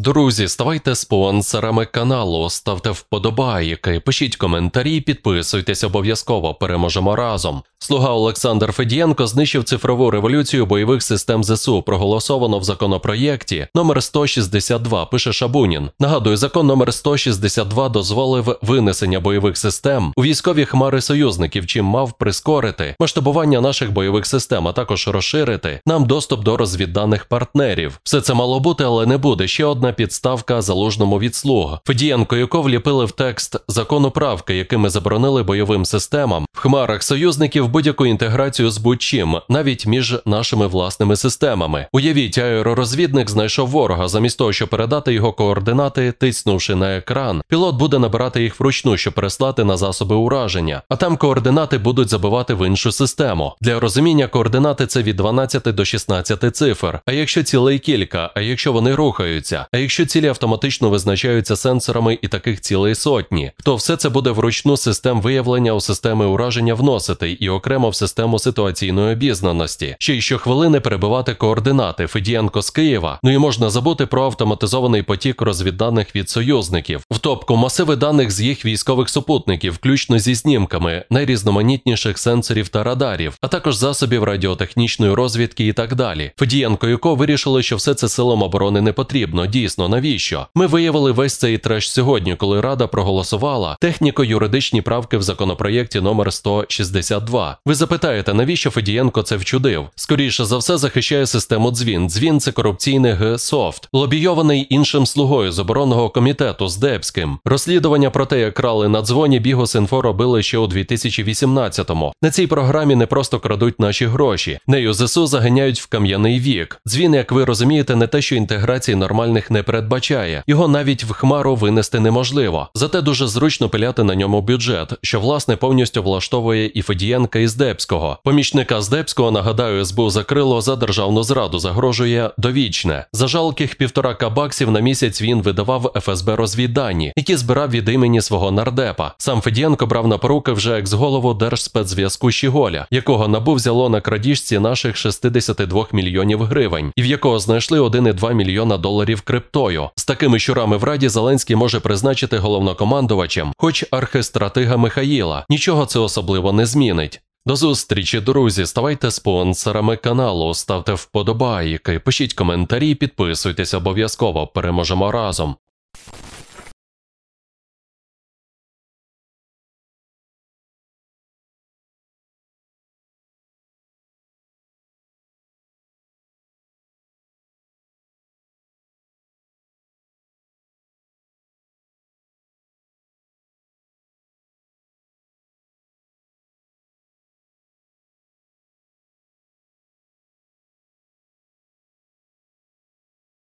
Друзі, ставайте спонсорами каналу, ставте вподобайки, пишіть коментарі, підписуйтесь обов'язково. Переможемо разом. Слуга Олександр Федієнко знищив цифрову революцію бойових систем ЗСУ. Проголосовано в законопроєкті номер 162, Пише Шабунін. Нагадую, закон номер 162 дозволив винесення бойових систем у військові хмари союзників, чим мав прискорити масштабування наших бойових систем, а також розширити нам доступ до розвідданих партнерів. Все це мало бути, але не буде ще одна правна підставка заложному від слуг. Федієнко якого вліпили в текст законоправки, якими заборонили бойовим системам в хмарах союзників будь-яку інтеграцію з будь-чим, навіть між нашими власними системами. Уявіть, аеророзвідник знайшов ворога, замість того, щоб передати його координати, тиснувши на екран. Пілот буде набирати їх вручну, щоб переслати на засоби ураження, а там координати будуть забивати в іншу систему. Для розуміння координати це від 12 до 16 цифр. А якщо цілий кілька, а якщо вони рухаються, а якщо цілі автоматично визначаються сенсорами і таких цілей сотні, то все це буде вручну систем виявлення у системи ураження вносити і окремо в систему ситуаційної обізнаності, ще й щохвилини перебивати координати Федієнко з Києва. Ну і можна забути про автоматизований потік розвідданих від союзників, в топку масиви даних з їх військових супутників, включно зі знімками, найрізноманітніших сенсорів та радарів, а також засобів радіотехнічної розвідки і так далі. Федієнко і Ко вирішили, що все це силам оборони не потрібно. Дійсно звісно, навіщо. Ми виявили весь цей треш сьогодні, коли Рада проголосувала техніко-юридичні правки в законопроєкті номер 162. Ви запитаєте, навіщо Федієнко це вчудив? Скоріше за все захищає систему дзвін. Дзвін це корупційний ГСОфт, лобійований іншим слугою з оборонного комітету з Депським. Розслідування про те, як крали на дзвоні, Бігосінфо робили ще у 2018-му. На цій програмі не просто крадуть наші гроші. Нею ЗСУ заганяють в кам'яний вік. Дзвін, як ви розумієте, не те, що інтеграції нормальних не передбачає, його навіть в хмару винести неможливо. Зате дуже зручно пиляти на ньому бюджет, що власне повністю влаштовує і Федієнка і Депського Помічника Здебського нагадаю, збув закрило за державну зраду, загрожує довічне. За жалких півтора кабаксів на місяць він видавав ФСБ розвіддані, які збирав від імені свого нардепа. Сам Федієнко брав на поруки вже екс-голову Держспецзв'язку Щіголя, якого набув взяло на крадіжці наших 62 мільйонів гривень, і в якого знайшли 1,2 мільйона доларів крипту криптою. З такими щурами в раді Зеленський може призначити головнокомандувачем, хоч архестратига Михаїла. Нічого це особливо не змінить. До зустрічі, друзі. Ставайте спонсорами каналу, ставте вподобайки, пишіть коментарі, підписуйтесь обов'язково. Переможемо разом.